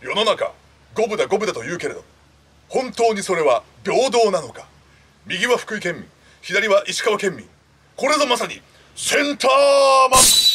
世の中五分だ五分だと言うけれど本当にそれは平等なのか右は福井県民左は石川県民これぞまさにセンターマン